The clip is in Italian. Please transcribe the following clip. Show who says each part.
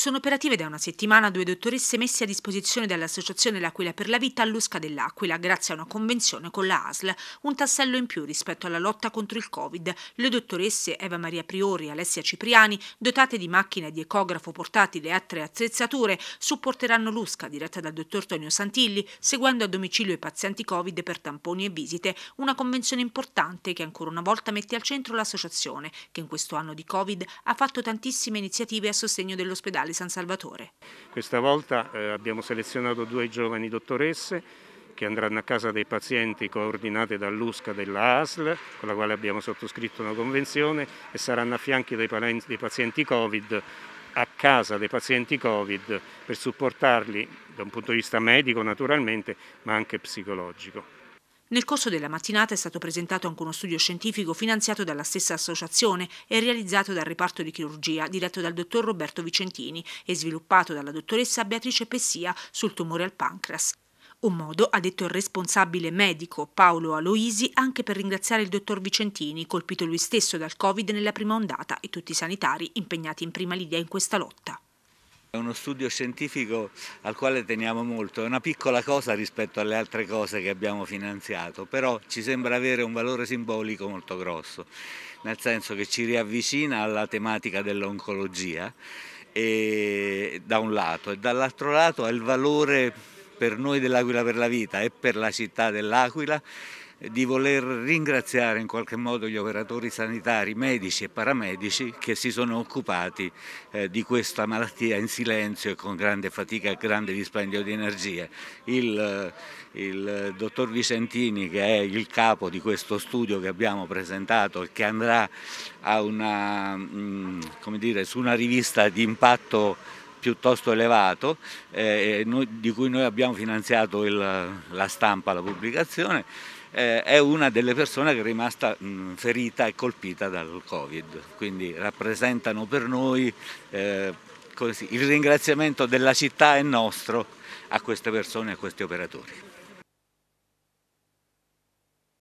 Speaker 1: Sono operative da una settimana due dottoresse messe a disposizione dall'associazione L'Aquila per la Vita all'Usca dell'Aquila grazie a una convenzione con la ASL, un tassello in più rispetto alla lotta contro il Covid. Le dottoresse Eva Maria Priori e Alessia Cipriani, dotate di macchine di ecografo portatile e altre attrezzature, supporteranno l'Usca diretta dal dottor Tonio Santilli, seguendo a domicilio i pazienti Covid per tamponi e visite, una convenzione importante che ancora una volta mette al centro l'associazione, che in questo anno di Covid ha fatto tantissime iniziative a sostegno dell'ospedale Ospedale San Salvatore.
Speaker 2: Questa volta eh, abbiamo selezionato due giovani dottoresse che andranno a casa dei pazienti coordinate dall'USCA della ASL, con la quale abbiamo sottoscritto una convenzione, e saranno a fianchi dei, dei pazienti Covid a casa dei pazienti Covid per supportarli da un punto di vista medico naturalmente, ma anche psicologico.
Speaker 1: Nel corso della mattinata è stato presentato anche uno studio scientifico finanziato dalla stessa associazione e realizzato dal reparto di chirurgia diretto dal dottor Roberto Vicentini e sviluppato dalla dottoressa Beatrice Pessia sul tumore al pancreas. Un modo, ha detto il responsabile medico Paolo Aloisi, anche per ringraziare il dottor Vicentini, colpito lui stesso dal Covid nella prima ondata, e tutti i sanitari impegnati in prima linea in questa lotta.
Speaker 3: È uno studio scientifico al quale teniamo molto, è una piccola cosa rispetto alle altre cose che abbiamo finanziato, però ci sembra avere un valore simbolico molto grosso, nel senso che ci riavvicina alla tematica dell'oncologia e, da un lato e dall'altro lato ha il valore per noi dell'Aquila per la vita e per la città dell'Aquila di voler ringraziare in qualche modo gli operatori sanitari, medici e paramedici che si sono occupati eh, di questa malattia in silenzio e con grande fatica e grande dispendio di energie. Il, eh, il dottor Vicentini che è il capo di questo studio che abbiamo presentato e che andrà una, mh, mm, dire, su una rivista di impatto piuttosto elevato eh, noi, di cui noi abbiamo finanziato il, la stampa, la pubblicazione, eh, è una delle persone che è rimasta mh, ferita e colpita dal Covid, quindi rappresentano per noi eh, così, il ringraziamento della città e nostro a queste persone e a questi operatori.